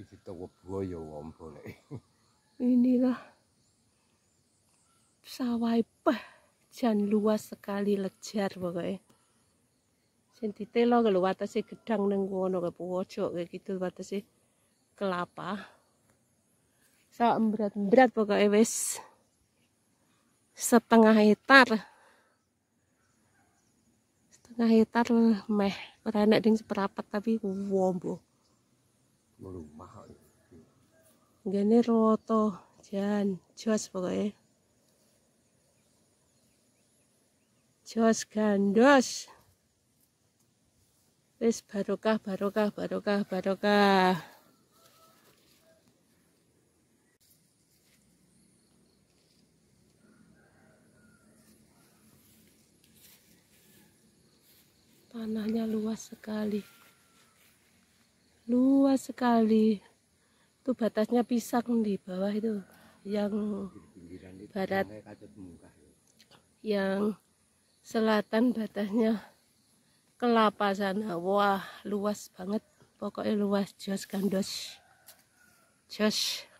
iki tuwa buaya wombo nek inilah sawah peh jan luas sekali lejar pokoknya sing ditelo kalau watase gedang nang kono ke pojok kayak gitu watase kelapa sak so, berat-berat pokoknya wis setengah hektar setengah hektar meh ora enak ding seperapat tapi wombo Gini roto Diyan. Diyos pokoknya. Diyos gandos. Wis barokah, barokah, barokah, barokah. Tanahnya luas sekali. Luas sekali itu batasnya pisang di bawah itu yang barat yang selatan batasnya kelapa sana wah luas banget pokoknya luas jos gandos jos